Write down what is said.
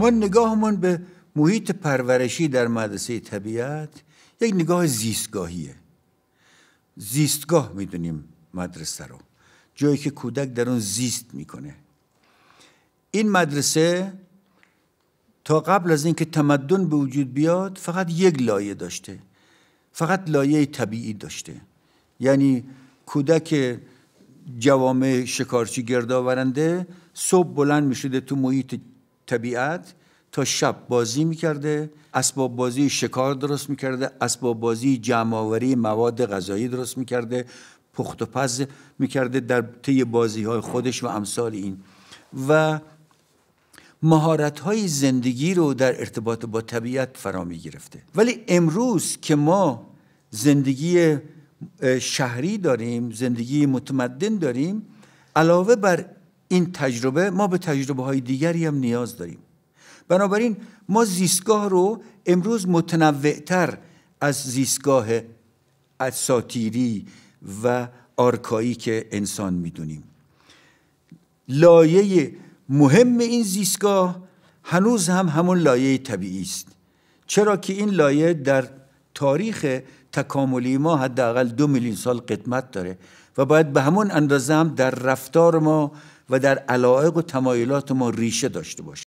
ما نگاهمون به محیط پرورشی در مدرسه طبیعت یک نگاه زیستگاهیه زیستگاه میدونیم مدرسه رو جایی که کودک در اون زیست میکنه این مدرسه تا قبل از اینکه تمدن به وجود بیاد فقط یک لایه داشته فقط لایه طبیعی داشته یعنی کودک جوامع شکارچی گردآورنده صبح بلند میشده تو محیط طبیعت تا شب بازی میکرده اسباب بازی شکار درست میکرده اسباب بازی جمعآوری مواد غذایی درست میکرده پخت و پز میکرده در طی بازی های خودش و امثال این و مهارت های زندگی رو در ارتباط با طبیعت فرا گرفته ولی امروز که ما زندگی شهری داریم زندگی متمدن داریم علاوه بر این تجربه ما به تجربه های دیگری هم نیاز داریم بنابراین ما زیستگاه رو امروز متنوعتر از زیستگاه اساتیری و آرکایی که انسان میدونیم لایه مهم این زیستگاه هنوز هم همون لایه طبیعی است چرا که این لایه در تاریخ تکاملی ما حداقل دو میلیون سال قدمت داره و باید به همون اندازه هم در رفتار ما و در علایق و تمایلات ما ریشه داشته باشه